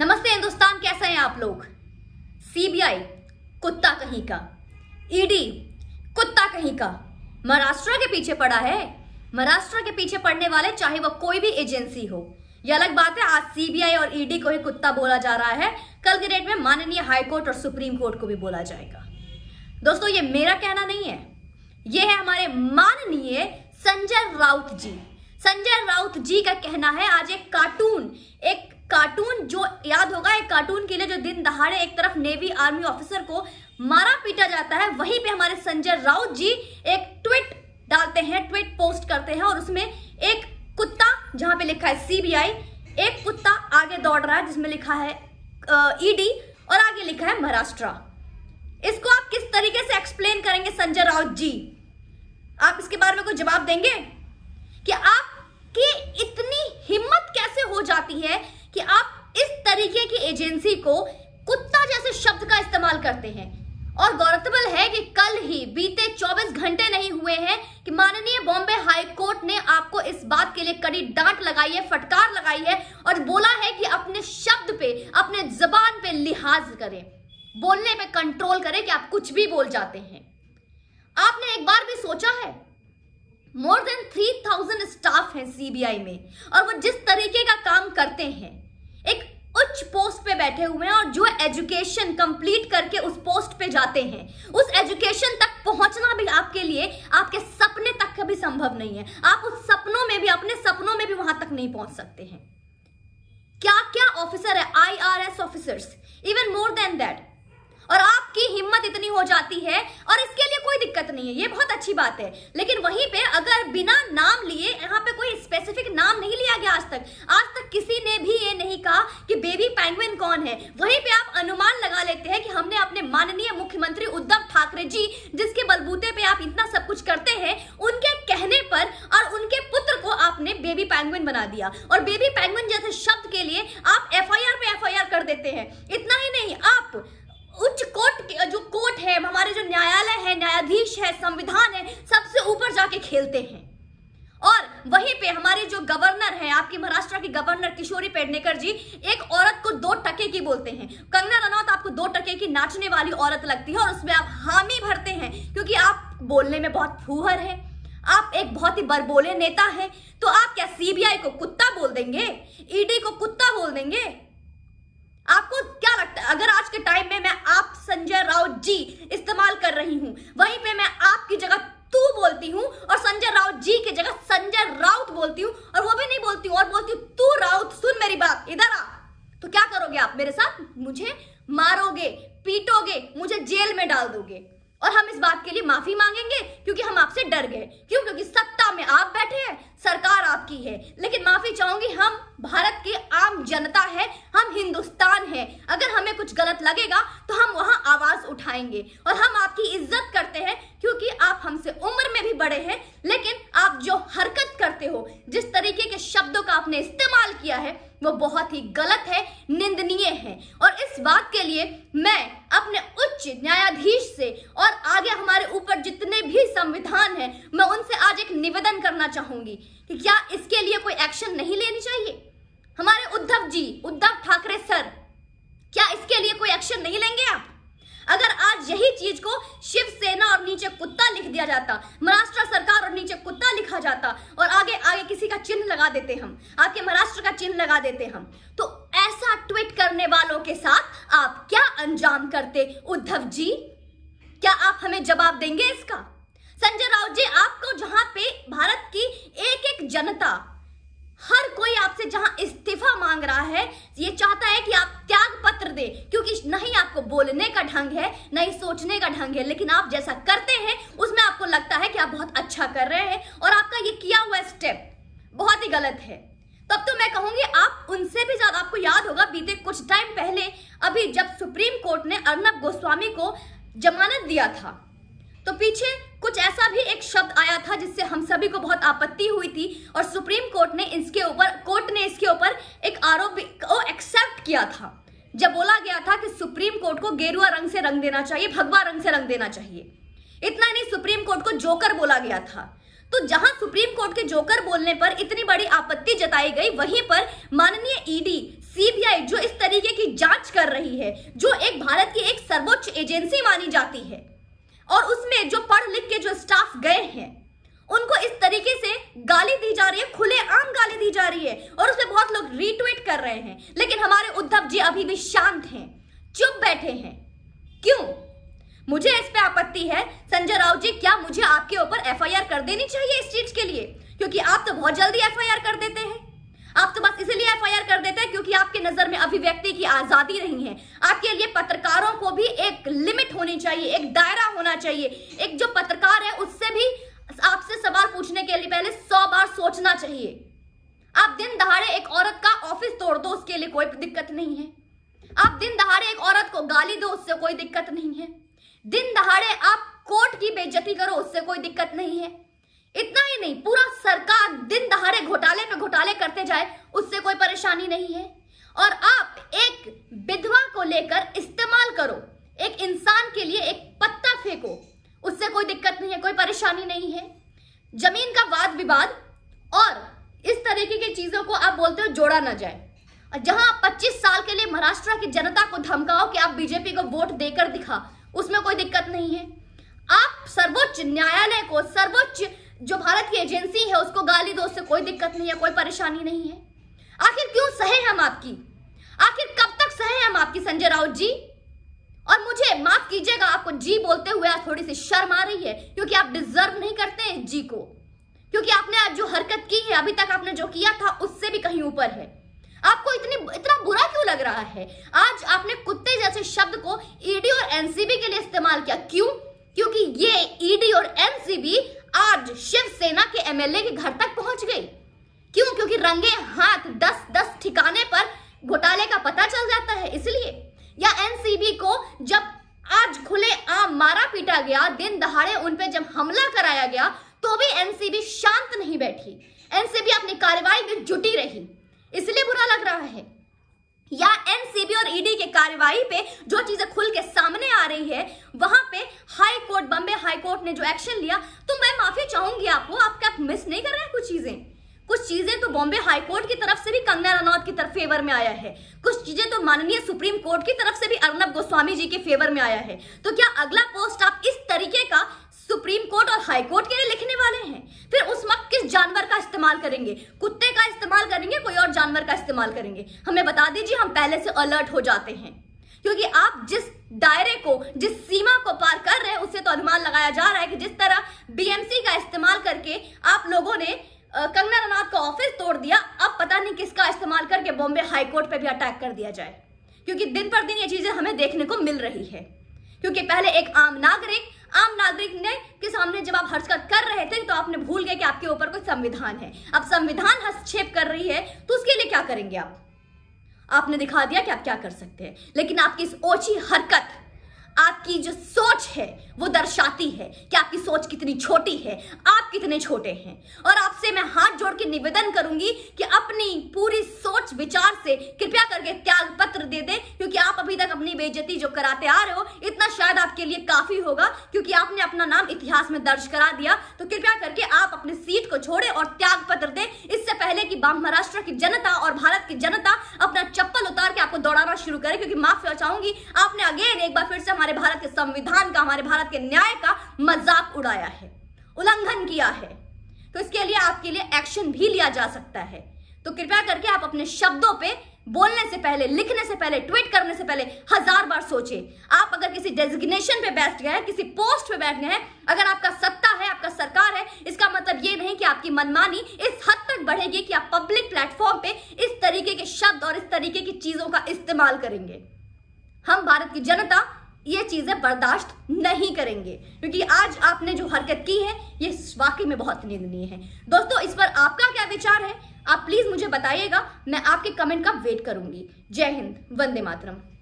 नमस्ते हिंदुस्तान कैसे हैं आप लोग सीबीआई कुत्ता कहीं का ईडी e कुत्ता कहीं का महाराष्ट्र के पीछे पड़ा है महाराष्ट्र के पीछे पड़ने वाले चाहे वह कोई भी एजेंसी हो यह अलग बात है आज सीबीआई और ईडी e को ही कुत्ता बोला जा रहा है कल के डेट में माननीय हाईकोर्ट और सुप्रीम कोर्ट को भी बोला जाएगा दोस्तों ये मेरा कहना नहीं है ये है हमारे माननीय संजय राउत जी संजय राउत जी का कहना है आज एक कार्टून एक कार्टून जो याद होगा एक कार्टून के लिए जो दिन दहाड़े एक तरफ नेवी आर्मी ऑफिसर को मारा पीटा जाता है वहीं पे हमारे संजय राउत जी एक ट्वीट डालते हैं ट्वीट पोस्ट करते हैं और उसमें एक कुत्ता जहां पे लिखा है सीबीआई एक कुत्ता आगे दौड़ रहा है जिसमें लिखा है ईडी e और आगे लिखा है महाराष्ट्र इसको आप किस तरीके से एक्सप्लेन करेंगे संजय राउत जी आप इसके बारे में कोई जवाब देंगे कि आपकी इतनी हिम्मत कैसे हो जाती है कि आप इस तरीके की एजेंसी को कुत्ता जैसे शब्द का इस्तेमाल करते हैं और गौरतबल है कि कल ही बीते 24 घंटे नहीं हुए हैं कि माननीय बॉम्बे हाई कोर्ट ने आपको इस बात के लिए कड़ी डांट लगाई है फटकार लगाई है और बोला है कि अपने शब्द पे अपने जबान पे लिहाज करें बोलने पे कंट्रोल करें कि आप कुछ भी बोल जाते हैं आपने एक बार भी सोचा है more than three thousand staff है सीबीआई में और वो जिस तरीके का काम करते हैं बैठे हुए हैं और जो एजुकेशन कंप्लीट करके उस पोस्ट पे जाते हैं उस एजुकेशन तक पहुंचना भी आपके लिए आपके सपने तक कभी संभव नहीं है आप उस सपनों में भी अपने सपनों में भी वहां तक नहीं पहुंच सकते हैं क्या क्या ऑफिसर है I R S officers even more than that और आपकी हिम्मत इतनी हो जाती है और इसके लिए कोई दिक्कत नहीं है ये बहुत अच्छी बात है लेकिन वहीं पे अगर बिना नाम लिए यहाँ पे कोई स्पेसिफिक नाम नहीं लिया गया आज तक आज तक किसी ने भी ये नहीं कहा कि बेबी पैंगविन कौन है वहीं पे आप अनुमान लगा लेते हैं कि हमने अपने माननीय मुख्यमंत्री उद्धव ठाकरे जी जिसके बलबूते पे आप इतना सब कुछ करते हैं उनके कहने पर और उनके पुत्र को आपने बेबी पैंगविन बना दिया और बेबी पैंगविन जैसे शब्द के लिए आप एफ पे एफ कर देते हैं इतना ही नहीं आप न्यायालय है न्यायाधीश है संविधान है सबसे ऊपर जाके खेलते हैं और वहीं पे हमारे जो गवर्नर है आपकी महाराष्ट्र की गवर्नर किशोरी पेडनेकर जी एक औरत को दो टके की बोलते हैं कंगना रनौत आपको दो टके की नाचने वाली औरत लगती है और उसमें आप हामी भरते हैं क्योंकि आप बोलने में बहुत फूहर है आप एक बहुत ही बरबोले नेता हैं तो आप क्या सीबीआई को कुत्ता बोल देंगे ईडी e को कुत्ता बोल देंगे आपको क्या लगता है अगर आज के टाइम में मैं आप संजय राउत जी इस्तेमाल कर रही हूँ वहीं पे मैं आपकी जगह तू बोलती हूँ और संजय राउत जी की जगह संजय राउत बोलती हूँ और वो भी नहीं बोलती हूँ और बोलती हूँ तू राउत सुन मेरी बात इधर आ तो क्या करोगे आप मेरे साथ मुझे मारोगे पीटोगे मुझे जेल में डाल दोगे और हम इस बात के लिए माफी मांगेंगे क्योंकि हम आपसे डर गए क्यों क्योंकि सत्ता में आप बैठे हैं सरकार आपकी है लेकिन माफी चाहूंगी हम भारत की आम जनता है हम हिंदुस्तान है अगर हमें कुछ गलत लगेगा तो हम वहां आवाज उठाएंगे और हम आपकी इज्जत करते हैं क्योंकि आप हमसे उम्र में भी बड़े हैं लेकिन आप जो हरकत करते हो जिस तरीके के शब्दों का आपने इस्तेमाल किया है वो बहुत ही गलत है निंदनीय है इस बात के लिए मैं अपने उच्च न्यायाधीश से और आगे हमारे ऊपर जितने भी संविधान हैं मैं उनसे आज एक निवेदन करना चाहूंगी कि क्या इसके लिए कोई एक्शन नहीं लेनी चाहिए हमारे उद्धव जी उद्धव ठाकरे सर क्या इसके लिए कोई एक्शन नहीं लेंगे आप अगर आज यही चीज को शिवसेना और नीचे कुत्ता लिख दिया जाता महाराष्ट्र सरकार और नीचे कुत्ता लिखा जाता और आगे आगे किसी का चिन्ह लगा देते हम आपके महाराष्ट्र का चिन्ह लगा देते हम तो ट्वीट करने वालों के साथ आप क्या अंजाम करते उद्धव जी क्या आप हमें जवाब देंगे इसका संजय राउत जी आपको जहां पे भारत की एक एक जनता हर कोई आपसे जहां इस्तीफा मांग रहा है ये चाहता है कि आप त्याग पत्र दे क्योंकि नहीं आपको बोलने का ढंग है नहीं सोचने का ढंग है लेकिन आप जैसा करते हैं उसमें आपको लगता है कि आप बहुत अच्छा कर रहे हैं और आपका ये किया हुआ स्टेप बहुत ही गलत है तब तो मैं कहूंगी आप उनसे भी ज्यादा आपको याद होगा बीते कुछ टाइम पहले अभी जब सुप्रीम कोर्ट ने अर्नब गोस्वामी को जमानत दिया था तो पीछे कुछ ऐसा भी एक शब्द आया था जिससे हम सभी को बहुत आपत्ति हुई थी और सुप्रीम कोर्ट ने इसके ऊपर कोर्ट ने इसके ऊपर एक आरोप को एक्सेप्ट किया था जब बोला गया था कि सुप्रीम कोर्ट को गेरुआ रंग से रंग देना चाहिए भगवा रंग से रंग देना चाहिए इतना नहीं सुप्रीम कोर्ट को जोकर बोला गया था तो जहां सुप्रीम कोर्ट के जोकर बोलने पर इतनी बड़ी आपत्ति जताई गई वहीं पर माननीय ईडी e सीबीआई जो इस तरीके की जांच कर रही है जो एक भारत की एक सर्वोच्च एजेंसी मानी जाती है और उसमें जो पढ़ लिख के जो स्टाफ गए हैं उनको इस तरीके से गाली दी जा रही है खुले आम गाली दी जा रही है और उसमें बहुत लोग रीट्वीट कर रहे हैं लेकिन हमारे उद्धव जी अभी भी शांत हैं चुप बैठे हैं क्यों मुझे इस पे आपत्ति है संजय राव जी क्या मुझे आपके ऊपर एफ कर देनी चाहिए इस चीज के लिए क्योंकि आप तो बहुत जल्दी एफ कर देते हैं आप तो बस इसलिए एफ कर देते हैं क्योंकि आपके नजर में अभिव्यक्ति की आजादी नहीं है आपके लिए पत्रकारों को भी एक लिमिट होनी चाहिए एक दायरा होना चाहिए एक जो पत्रकार है उससे भी आपसे सवाल पूछने के लिए पहले सौ बार सोचना चाहिए आप दिन दहाड़े एक औरत का ऑफिस तोड़ दो उसके लिए कोई दिक्कत नहीं है आप दिन दहाड़े एक औरत को गाली दो उससे कोई दिक्कत नहीं है दिन दहाड़े आप कोर्ट की बेइज्जती करो उससे कोई दिक्कत नहीं है इतना ही नहीं पूरा सरकार दिन दहाड़े घोटाले में घोटाले करते जाए उससे कोई परेशानी नहीं है और आप एक विधवा को लेकर इस्तेमाल करो एक इंसान के लिए एक पत्ता फेंको उससे कोई दिक्कत नहीं है कोई परेशानी नहीं है जमीन का वाद विवाद और इस तरीके की चीजों को आप बोलते हो जोड़ा ना जाए जहां 25 साल के लिए महाराष्ट्र की जनता को धमकाओ कि आप बीजेपी को वोट देकर दिखा उसमें कोई दिक्कत नहीं है आप सर्वोच्च न्यायालय को सर्वोच्च जो भारत की एजेंसी है उसको गाली दो उससे कोई दिक्कत नहीं है कोई परेशानी नहीं है आखिर क्यों सहे हम आपकी आखिर कब तक सहे हम आपकी संजय राउत जी और मुझे माफ कीजिएगा आपको जी बोलते हुए आज थोड़ी सी शर्म आ रही है क्योंकि आप डिजर्व नहीं करते इस जी को क्योंकि आपने आज जो हरकत की है अभी तक आपने जो किया था उससे भी कहीं ऊपर है आपको इतनी इतना बुरा क्यों लग रहा है आज आपने कुत्ते जैसे शब्द को ईडी e और एनसीबी के लिए इस्तेमाल किया क्यों क्योंकि ये ईडी e और एनसीबी आज शिवसेना के एमएलए के घर तक पहुंच गई क्यों क्योंकि रंगे हाथ दस दस ठिकाने पर घोटाले का पता चल जाता है इसलिए या एनसीबी को जब आज खुले आम मारा पीटा गया दिन दहाड़े उन पर जब हमला कराया गया तो भी एनसीबी शांत नहीं बैठी एनसीबी अपनी कार्रवाई में जुटी रही इसलिए बुरा लग रहा है या एनसीबी और ईडी e के कार्यवाही पे जो चीजें खुल के सामने आ रही है वहां पे high court Bombay high court ने जो एक्शन लिया तो मैं माफी चाहूंगी आपको आप क्या मिस नहीं कर रहे हैं कुछ चीजें कुछ चीजें तो बॉम्बे हाई कोर्ट की तरफ से भी कंगना रनौत की तरफ फेवर में आया है कुछ चीजें तो माननीय सुप्रीम कोर्ट की तरफ से भी अर्नब गोस्वामी जी के फेवर में आया है तो क्या अगला पोस्ट आप इस तरीके का सुप्रीम कोर्ट और हाई कोर्ट के लिए लिखने वाले हैं फिर उस वक्त किस जानवर का इस्तेमाल करेंगे कुत्ते का इस्तेमाल करेंगे कोई और जानवर का इस्तेमाल करेंगे हमें बता दीजिए हम पहले से अलर्ट हो जाते हैं क्योंकि आप जिस दायरे को जिस सीमा को पार कर रहे हैं उससे तो अनुमान लगाया जा रहा है कि जिस तरह बीएमसी का इस्तेमाल करके आप लोगों ने कंगना रनौत का ऑफिस तोड़ दिया अब पता नहीं किसका इस्तेमाल करके बॉम्बे हाईकोर्ट पर भी अटैक कर दिया जाए क्योंकि दिन पर दिन ये चीजें हमें देखने को मिल रही है क्योंकि पहले एक आम नागरिक आम नागरिक ने के सामने जब आप हरकत कर रहे थे तो आपने भूल गए कि आपके ऊपर कोई संविधान है अब संविधान हस्तक्षेप कर रही है तो उसके लिए क्या करेंगे आप आपने दिखा दिया कि आप क्या कर सकते हैं लेकिन आपकी इस ओछी हरकत आपकी जो सोच है वो दर्शाती है कि आपकी सोच कितनी छोटी है आप कितने छोटे हैं और आपसे मैं हाथ जोड़ के निवेदन करूंगी कि अपनी पूरी सोच विचार से कृपया करके त्याग पत्र दे दें क्योंकि आप अभी तक अपनी बेजती जो कराते आ रहे हो इतना शायद आपके लिए काफी होगा क्योंकि आपने अपना नाम इतिहास में दर्ज करा दिया तो कृपया करके आप अपनी सीट को छोड़े और त्याग पत्र दें इससे पहले कि महाराष्ट्र की जनता और भारत की जनता आपको दौड़ाना शुरू करें क्योंकि माफिया चाहूंगी आपने अगेन एक बार फिर से हमारे भारत के संविधान का हमारे भारत के न्याय का मजाक उड़ाया है उल्लंघन किया है तो इसके लिए आपके लिए एक्शन भी लिया जा सकता है तो कृपया करके आप अपने शब्दों पे बोलने से पहले लिखने से पहले ट्वीट करने से पहले हजार बार सोचे आप अगर किसी डेजिग्नेशन पे बैठ गए हैं किसी पोस्ट पे बैठ गए हैं अगर आपका सत्ता है आपका सरकार है इसका मतलब ये नहीं कि आपकी मनमानी इस हद तक बढ़ेगी कि आप पब्लिक प्लेटफॉर्म पे इस तरीके के शब्द और इस तरीके की चीजों का इस्तेमाल करेंगे हम भारत की जनता ये चीजें बर्दाश्त नहीं करेंगे क्योंकि आज आपने जो हरकत की है ये वाकई में बहुत निंदनीय है दोस्तों इस पर आपका क्या विचार है आप प्लीज़ मुझे बताइएगा मैं आपके कमेंट का वेट करूंगी जय हिंद वंदे मातरम